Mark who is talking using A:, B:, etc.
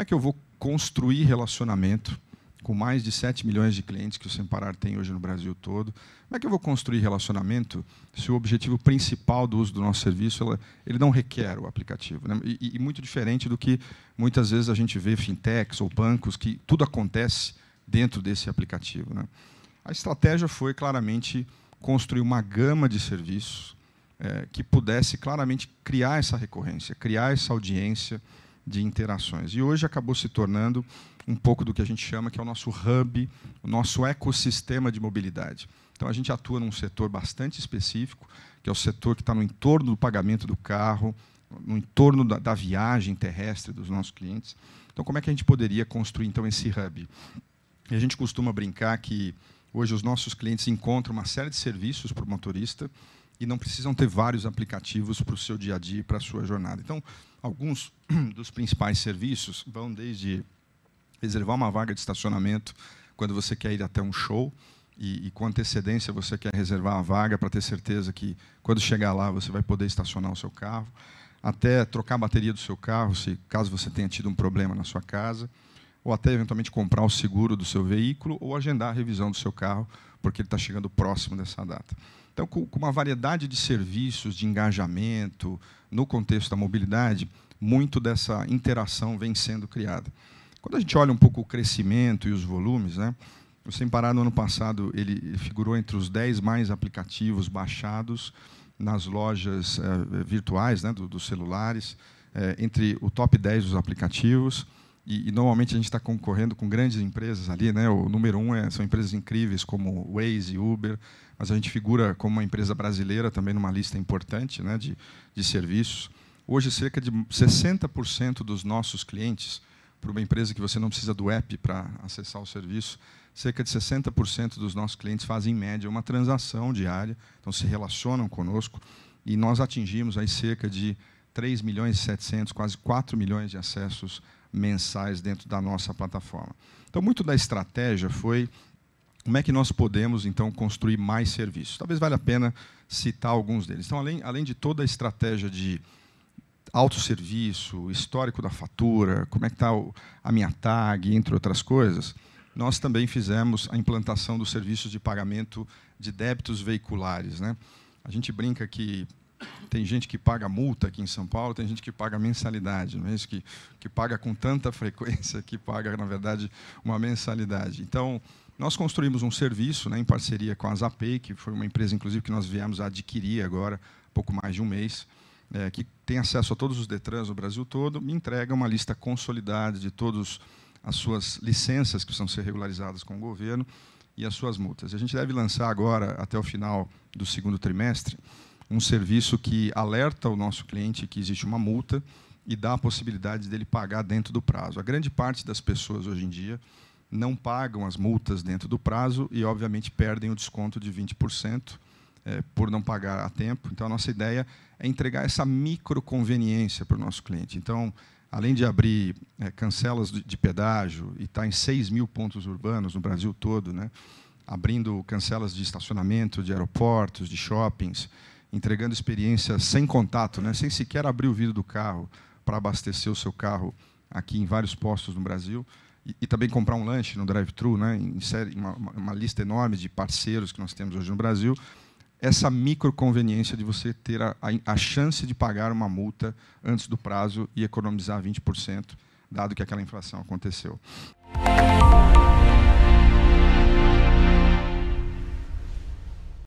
A: Como é que eu vou construir relacionamento com mais de 7 milhões de clientes que o Semparar tem hoje no Brasil todo? Como é que eu vou construir relacionamento se o objetivo principal do uso do nosso serviço ele não requer o aplicativo? Né? E, e muito diferente do que muitas vezes a gente vê fintechs ou bancos, que tudo acontece dentro desse aplicativo. Né? A estratégia foi claramente construir uma gama de serviços é, que pudesse claramente criar essa recorrência, criar essa audiência, de interações. E hoje acabou se tornando um pouco do que a gente chama que é o nosso hub, o nosso ecossistema de mobilidade. Então a gente atua num setor bastante específico, que é o setor que está no entorno do pagamento do carro, no entorno da, da, viagem terrestre dos nossos clientes. Então como é que a gente poderia construir então esse hub? E a gente costuma brincar que hoje os nossos clientes encontram uma série de serviços para o motorista e não precisam ter vários aplicativos para o seu dia a dia e para a sua jornada. Então, alguns dos principais serviços vão desde reservar uma vaga de estacionamento quando você quer ir até um show e, e com antecedência você quer reservar a vaga para ter certeza que quando chegar lá você vai poder estacionar o seu carro, até trocar a bateria do seu carro, se caso você tenha tido um problema na sua casa ou até eventualmente comprar o seguro do seu veículo ou agendar a revisão do seu carro, porque ele está chegando próximo dessa data. Então, com uma variedade de serviços, de engajamento, no contexto da mobilidade, muito dessa interação vem sendo criada. Quando a gente olha um pouco o crescimento e os volumes, né, o Sem Parar, no ano passado, ele figurou entre os 10 mais aplicativos baixados nas lojas eh, virtuais né, dos celulares, eh, entre o top 10 dos aplicativos, e, e normalmente a gente está concorrendo com grandes empresas ali, né? O número um é, são empresas incríveis como Waze, Uber, mas a gente figura como uma empresa brasileira também numa lista importante, né? De, de serviços. Hoje cerca de 60% dos nossos clientes para uma empresa que você não precisa do app para acessar o serviço, cerca de 60% dos nossos clientes fazem, em média, uma transação diária, então se relacionam conosco, e nós atingimos aí cerca de 3 milhões e 700, quase 4 milhões de acessos mensais dentro da nossa plataforma. Então, muito da estratégia foi como é que nós podemos, então, construir mais serviços. Talvez valha a pena citar alguns deles. Então, além, além de toda a estratégia de autosserviço, histórico da fatura, como é que está a minha tag, entre outras coisas, nós também fizemos a implantação dos serviços de pagamento de débitos veiculares. Né? A gente brinca que tem gente que paga multa aqui em São Paulo, tem gente que paga mensalidade, não é isso? Que, que paga com tanta frequência que paga, na verdade, uma mensalidade. Então, nós construímos um serviço né, em parceria com a Zapay, que foi uma empresa, inclusive, que nós viemos a adquirir agora, pouco mais de um mês, é, que tem acesso a todos os Detrans do Brasil todo, me entrega uma lista consolidada de todas as suas licenças que precisam ser regularizadas com o governo e as suas multas. A gente deve lançar agora, até o final do segundo trimestre, um serviço que alerta o nosso cliente que existe uma multa e dá a possibilidade dele pagar dentro do prazo. A grande parte das pessoas hoje em dia não pagam as multas dentro do prazo e, obviamente, perdem o desconto de 20% é, eh, por não pagar a tempo. Então, a nossa ideia é entregar essa micro conveniência para o nosso cliente. Então, além de abrir é, cancelas de pedágio e estar tá em 6 mil pontos urbanos no Brasil todo, né, abrindo cancelas de estacionamento, de aeroportos, de shoppings, entregando experiência sem contato, né? sem sequer abrir o vidro do carro para abastecer o seu carro aqui em vários postos no Brasil. E, e também comprar um lanche no drive-thru, né? em série, uma, uma lista enorme de parceiros que nós temos hoje no Brasil essa microconveniência de você ter a, a, a, chance de pagar uma multa antes do prazo e economizar 20%, dado que aquela inflação aconteceu.